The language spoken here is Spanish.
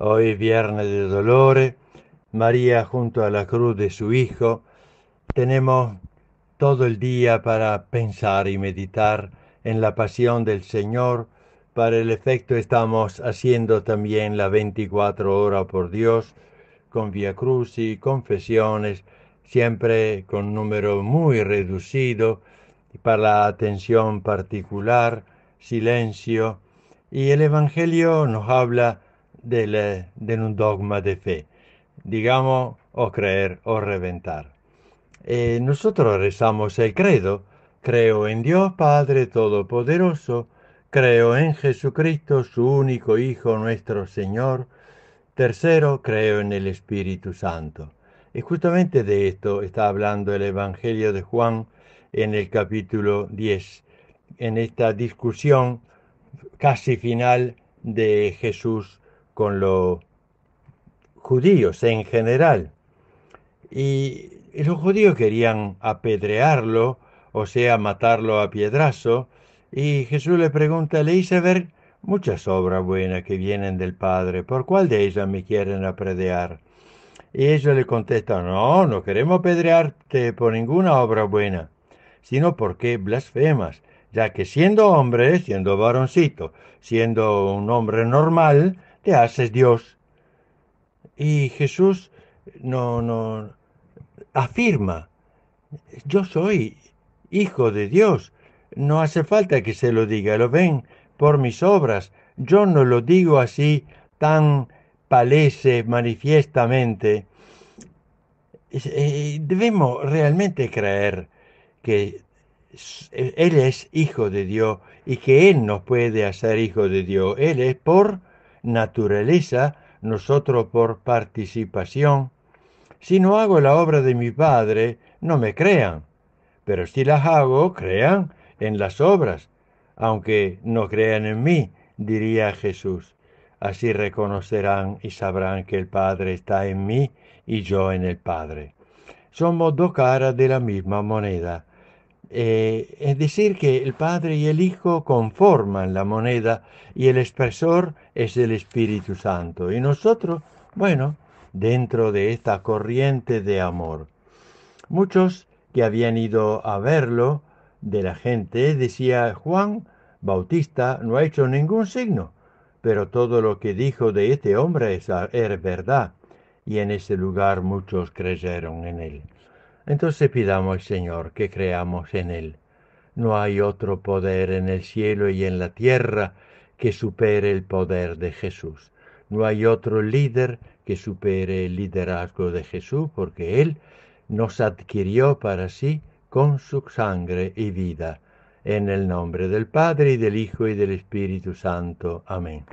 Hoy viernes de dolores, María junto a la cruz de su Hijo, tenemos todo el día para pensar y meditar en la pasión del Señor. Para el efecto estamos haciendo también la 24 hora por Dios, con Via Cruz y confesiones, siempre con número muy reducido, para la atención particular, silencio. Y el Evangelio nos habla de, un dogma de fe. Digamos, o creer o reventar. Eh, nosotros rezamos el credo. Creo en Dios Padre Todopoderoso, creo en Jesucristo, su único Hijo, nuestro Señor. Tercero, creo en el Espíritu Santo. Y justamente de esto está hablando el Evangelio de Juan en el capítulo 10, en esta discusión casi final de Jesús con los judíos en general. Y, los judíos querían apedrearlo, o sea, matarlo a piedrazo, y Jesús le pregunta, le hice ver muchas obras buenas que vienen del Padre, ¿por cuál de ellas me quieren apedrear? Y ellos le contestan, no, no queremos apedrearte por ninguna obra buena, sino porque blasfemas, ya que siendo hombre, siendo varoncito, siendo un hombre normal, te haces Dios? Y Jesús no, no afirma, yo soy hijo de Dios, no hace falta que se lo diga, lo ven por mis obras, yo no lo digo así tan palese manifiestamente. Eh, debemos realmente creer que Él es hijo de Dios y que Él nos puede hacer hijo de Dios. Él es por naturaleza, nosotros por participación. Si no hago la obra de mi Padre, no me crean, pero si las hago, crean en las obras, aunque no crean en mí, diría Jesús. Así reconocerán y sabrán que el Padre está en mí y yo en el Padre. Somos dos caras de la misma moneda. Eh, es decir, que el Padre y el Hijo conforman la moneda y el expresor es el Espíritu Santo. Y nosotros, bueno, dentro de esta corriente de amor. Muchos que habían ido a verlo de la gente decía Juan Bautista no ha hecho ningún signo, pero todo lo que dijo de este hombre es, es verdad, y en ese lugar muchos creyeron en él. Entonces pidamos al Señor que creamos en Él. No hay otro poder en el cielo y en la tierra que supere el poder de Jesús. No hay otro líder que supere el liderazgo de Jesús, porque Él nos adquirió para sí con su sangre y vida. En el nombre del Padre, y del Hijo, y del Espíritu Santo. Amén.